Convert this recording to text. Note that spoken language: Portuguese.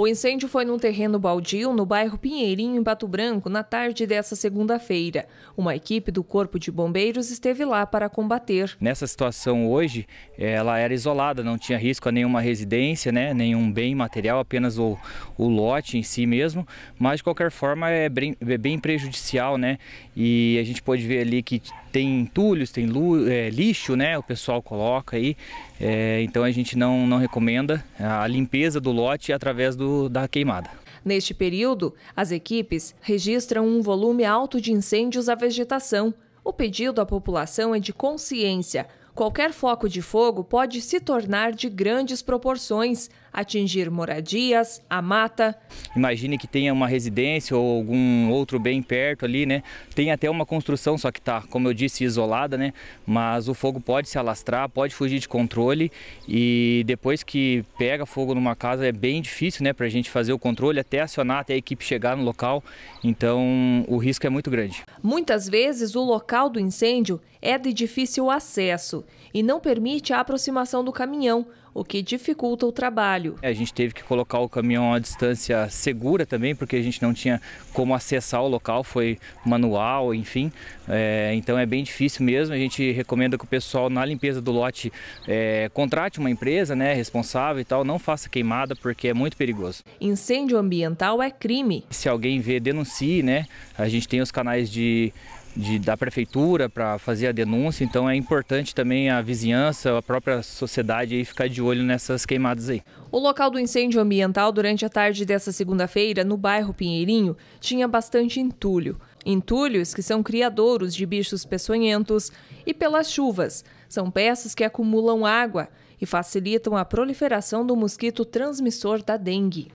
O incêndio foi num terreno baldio no bairro Pinheirinho, em Pato Branco, na tarde dessa segunda-feira. Uma equipe do Corpo de Bombeiros esteve lá para combater. Nessa situação hoje, ela era isolada, não tinha risco a nenhuma residência, né, nenhum bem material, apenas o, o lote em si mesmo, mas de qualquer forma é bem, é bem prejudicial, né? E a gente pode ver ali que tem entulhos, tem é, lixo, né? O pessoal coloca aí. É, então a gente não, não recomenda a limpeza do lote através do da queimada. Neste período, as equipes registram um volume alto de incêndios à vegetação. O pedido à população é de consciência. Qualquer foco de fogo pode se tornar de grandes proporções, atingir moradias, a mata. Imagine que tenha uma residência ou algum outro bem perto ali, né? Tem até uma construção, só que está, como eu disse, isolada, né? Mas o fogo pode se alastrar, pode fugir de controle e depois que pega fogo numa casa é bem difícil, né, para a gente fazer o controle, até acionar, até a equipe chegar no local. Então o risco é muito grande. Muitas vezes o local do incêndio é de difícil acesso e não permite a aproximação do caminhão, o que dificulta o trabalho. É, a gente teve que colocar o caminhão a distância segura também, porque a gente não tinha como acessar o local, foi manual, enfim. É, então é bem difícil mesmo. A gente recomenda que o pessoal na limpeza do lote é, contrate uma empresa né, responsável e tal, não faça queimada, porque é muito perigoso. Incêndio ambiental é crime. Se alguém vê, denuncie, né? A gente tem os canais de de, da prefeitura para fazer a denúncia, então é importante também a vizinhança, a própria sociedade aí ficar de olho nessas queimadas aí. O local do incêndio ambiental durante a tarde dessa segunda-feira, no bairro Pinheirinho, tinha bastante entulho. Entulhos que são criadouros de bichos peçonhentos e pelas chuvas. São peças que acumulam água e facilitam a proliferação do mosquito transmissor da dengue.